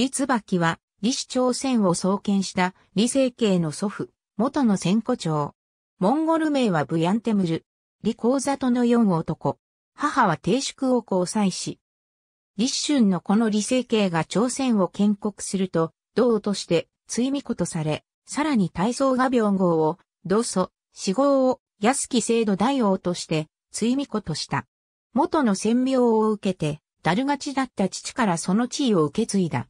李椿は、李氏朝鮮を創建した李政慶の祖父、元の千古長。モンゴル名はブヤンテムル。李光里の四男。母は定宿を交際し。李春のこの李政慶が朝鮮を建国すると、道として、追味子とされ、さらに大宗画病号を、道祖、死号を、安木制度大王として、追味子とした。元の戦病を受けて、だるがちだった父からその地位を受け継いだ。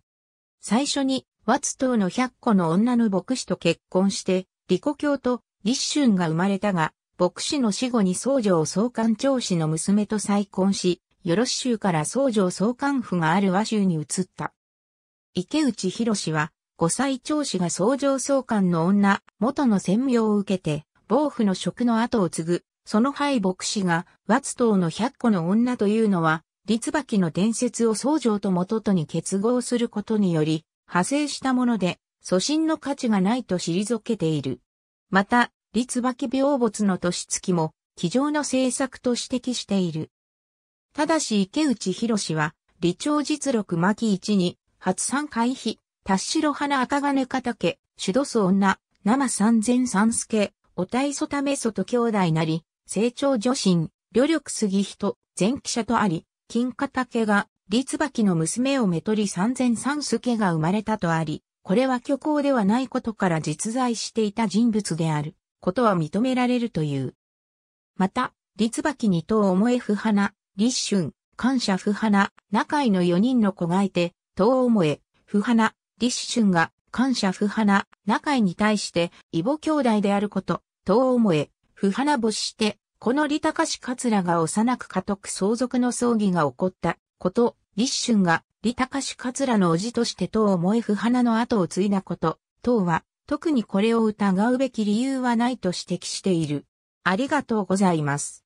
最初に、ワツ島の百個の女の牧師と結婚して、リコ教と立春が生まれたが、牧師の死後に僧侶総監長子の娘と再婚し、よろし州から僧侶総監府がある和州に移った。池内博は、五歳長子が僧侶総監の女、元の専務を受けて、暴婦の職の後を継ぐ、その敗牧師が、ワツ島の百個の女というのは、立椿の伝説を僧正と元とに結合することにより、派生したもので、祖神の価値がないと退けている。また、立椿病没の年月も、机上の政策と指摘している。ただし池内博は、理朝実録巻一に、初三回避、達白花赤金か主土層女、生三千三助、お体祖ため外兄弟なり、成長女神、旅力杉人、前記者とあり、金家竹が、立椿の娘をめとり三千三助が生まれたとあり、これは虚構ではないことから実在していた人物である、ことは認められるという。また、立椿に等思え不花、立春、感謝不花、中井の四人の子がいて、東思え、不花、立春が、感謝不花、中井に対して、異母兄弟であること、東思え、不花母して、この利高氏桂が幼く家督相続の葬儀が起こったこと、立春が利高氏桂の叔父としてと思え不花の後を継いだこと、等は特にこれを疑うべき理由はないと指摘している。ありがとうございます。